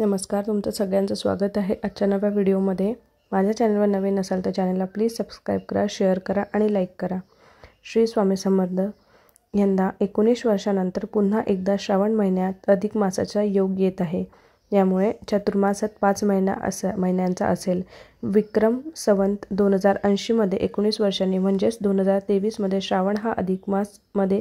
नमस्कार तुमचं सगळ्यांचं स्वागत आहे आजच्या नव्या व्हिडिओमध्ये माझ्या चॅनलवर नवीन असाल तर चॅनलला प्लीज सबस्क्राईब करा शेअर करा आणि लाईक करा श्री स्वामी समर्थ यंदा एकोणीस वर्षानंतर पुन्हा एकदा श्रावण महिन्यात अधिक मासाचा योग येत आहे यामुळे चतुर्मासात पाच महिना अस महिन्यांचा असेल विक्रम सवंत दोन हजार ऐंशीमध्ये एकोणीस वर्षांनी म्हणजेच दोन हजार तेवीसमध्ये श्रावण हा अधिक मासमध्ये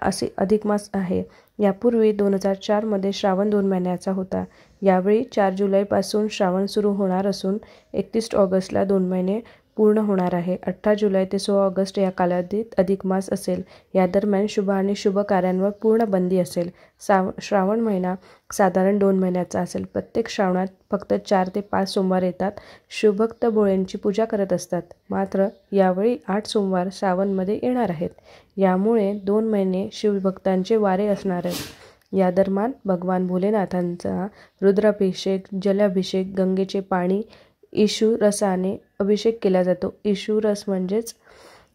असे अधिक मास आहे यापूर्वी दोन हजार चारमध्ये श्रावण दोन महिन्याचा होता यावेळी चार जुलैपासून श्रावण सुरू होणार असून एकतीस ऑगस्टला दोन महिने पूर्ण होणार आहे अठरा जुलै ते सोळा ऑगस्ट या कालावधीत अधिक मास असेल या दरम्यान शुभ आणि शुभ कार्यांवर पूर्ण बंदी असेल साव श्रावण महिना साधारण दोन महिन्याचा असेल प्रत्येक श्रावणात फक्त चार ते पाच सोमवार येतात शिवभक्त बोळ्यांची पूजा करत असतात मात्र यावेळी आठ सोमवार श्रावणमध्ये येणार आहेत यामुळे दोन महिने शिवभक्तांचे वारे असणार आहेत या दरम्यान भगवान भोलेनाथांचा रुद्राभिषेक जलाभिषेक गंगेचे पाणी इशू रसाने अभिषेक केला जातो इशू रस म्हणजेच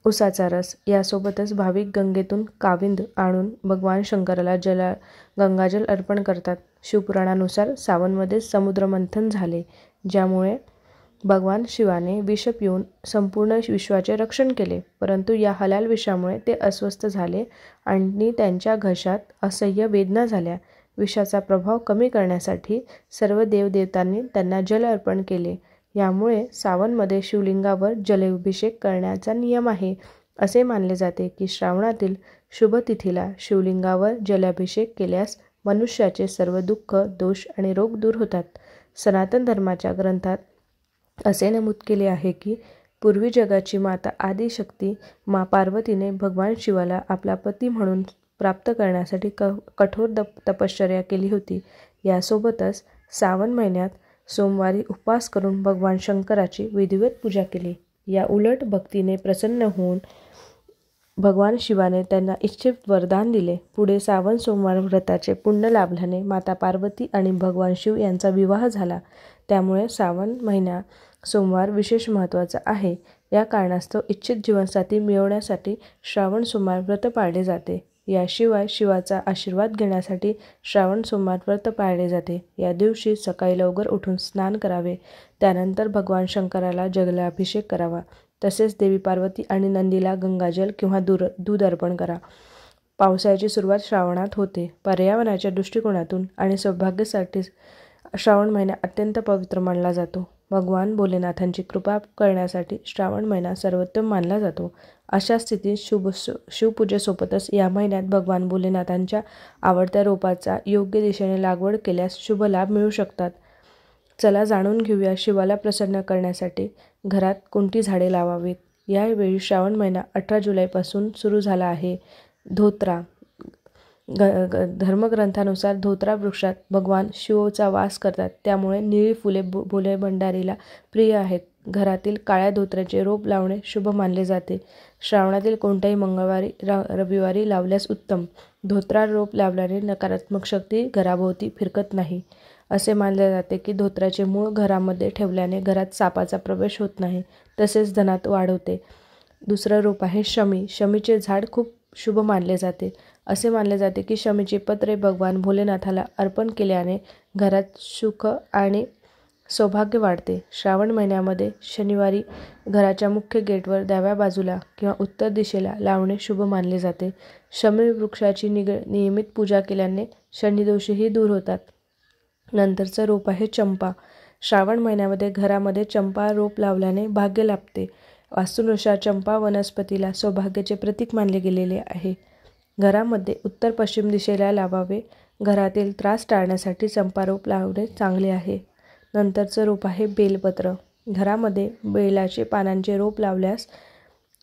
उसाचा रस यासोबतच भाविक गंगेतून काविंद आणून भगवान शंकराला जला गंगाजल अर्पण करतात शिवपुराणानुसार सावनमध्ये समुद्रमंथन झाले ज्यामुळे भगवान शिवाने विष पिऊन संपूर्ण विश्वाचे रक्षण केले परंतु या हलाल विषामुळे ते अस्वस्थ झाले आणि त्यांच्या घशात असह्य वेदना झाल्या विषाचा प्रभाव कमी करण्यासाठी सर्व देवदेवतांनी त्यांना जल अर्पण केले यामुळे सावनमध्ये शिवलिंगावर जलाभिषेक करण्याचा नियम आहे असे मानले जाते की श्रावणातील शुभ तिथीला शिवलिंगावर जलाभिषेक केल्यास मनुष्याचे सर्व दुःख दोष आणि रोग दूर होतात सनातन धर्माच्या ग्रंथात असे नमूद केले आहे की पूर्वी जगाची माता आदिशक्ती मा पार्वतीने भगवान शिवाला आपला पती म्हणून प्राप्त करण्यासाठी क कठोर दप तपश्चर्या केली होती यासोबतच सावन महिन्यात सोमवारी उपवास करून भगवान शंकराची विधिवत पूजा केली या उलट भक्तीने प्रसन्न होऊन भगवान शिवाने त्यांना इच्छित वरदान दिले पुढे सावन सोमवार व्रताचे पुण्य लाभल्याने माता पार्वती आणि भगवान शिव यांचा विवाह झाला त्यामुळे सावन महिना सोमवार विशेष महत्त्वाचा आहे या कारणास्तव इच्छित जीवनसाथी मिळवण्यासाठी श्रावण सोमवार व्रत पाळले जाते याशिवाय शिवाचा आशीर्वाद घेण्यासाठी श्रावण सोमवार व्रत पाळले जाते या दिवशी सकाळी लवकर उठून स्नान करावे त्यानंतर भगवान शंकराला जगलाभिषेक करावा तसेच देवी पार्वती आणि नंदीला गंगाजल किंवा दूर दूध अर्पण करा पावसाळ्याची सुरुवात श्रावणात होते पर्यावरणाच्या दृष्टिकोनातून आणि सौभाग्यासाठी श्रावण महिना अत्यंत पवित्र मानला जातो भगवान भोलेनाथांची कृपा करण्यासाठी श्रावण महिना सर्वोत्तम मानला जातो अशा स्थितीत शुभ शिवपूजेसोबतच या महिन्यात भगवान भोलेनाथांच्या आवडत्या रोपाचा योग्य दिशेने लागवड केल्यास शुभ लाभ मिळू शकतात चला जाणून घेऊया शिवाला प्रसन्न करण्यासाठी घरात कोणती झाडे लावावीत यावेळी श्रावण महिना अठरा जुलैपासून सुरू झाला आहे धोत्रा ग धर्मग्रंथानुसार धोत्रा वृक्षात भगवान शिवचा वास करतात त्यामुळे निळी फुले बु भुले भंडारीला प्रिय आहेत घरातील काळ्या धोत्र्याचे रोप लावणे शुभ मानले जाते श्रावणातील कोणत्याही मंगळवारी रविवारी लावल्यास उत्तम धोत्रा रोप लावल्याने नकारात्मक शक्ती घराभोवती फिरकत नाही असे मानले जाते की धोत्राचे मूळ घरामध्ये ठेवल्याने घरात सापाचा प्रवेश होत नाही तसेच धनात वाढ होते दुसरं रोप आहे शमी शमीचे झाड खूप शुभ मानले जाते असे मानले जाते की शमीचे पत्रे भगवान भोलेनाथाला अर्पण केल्याने घरात सुख आणि सौभाग्य वाढते श्रावण महिन्यामध्ये शनिवारी घराच्या मुख्य गेटवर डाव्या बाजूला किंवा उत्तर दिशेला लावणे शुभ मानले जाते शमी वृक्षाची निग नियमित पूजा केल्याने शनिदोषही दूर होतात नंतरचं रोप आहे चंपा श्रावण महिन्यामध्ये घरामध्ये चंपा रोप लावल्याने भाग्य लाभते वास्तुनुसार चंपा वनस्पतीला सौभाग्याचे प्रतीक मानले गेलेले आहे घरामध्ये उत्तर पश्चिम दिशेला लावावे घरातील त्रास टाळण्यासाठी चंपारोप लावणे चांगले आहे नंतरचं रोप आहे बेलपत्र घरामध्ये बेलाचे पानांचे रोप लावल्यास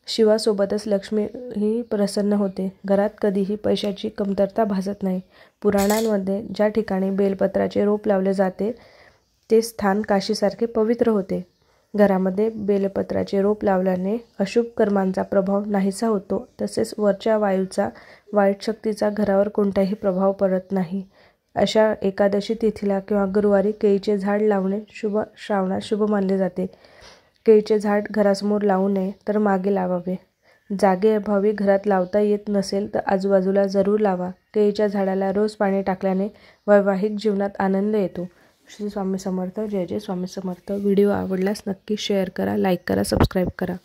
शिवासोबतच लक्ष्मी ही प्रसन्न होते घरात कधीही पैशाची कमतरता भासत नाही पुराणांमध्ये ज्या ठिकाणी बेलपत्राचे रोप लावले जाते ते स्थान काशीसारखे पवित्र होते घरामध्ये बेलपत्राचे रोप लावल्याने अशुभ कर्मांचा प्रभाव नाहीसा होतो तसेच वरच्या वायूचा वाईट शक्तीचा घरावर कोणताही प्रभाव पडत नाही अशा एकादशी तिथीला किंवा गुरुवारी केळीचे झाड लावणे शुभ श्रावणात शुभ मानले जाते केळीचे झाड घरासमोर लावू नये तर मागे लावावे जागे अभावी घरात लावता येत नसेल तर आजूबाजूला जरूर लावा केळीच्या झाडाला रोज पाणी टाकल्याने वैवाहिक जीवनात आनंद येतो श्री स्वामी समर्थ जय जय स्वामी समर्थ व्हिडिओ आवडल्यास नक्की शेअर करा लाईक करा सबस्क्राईब करा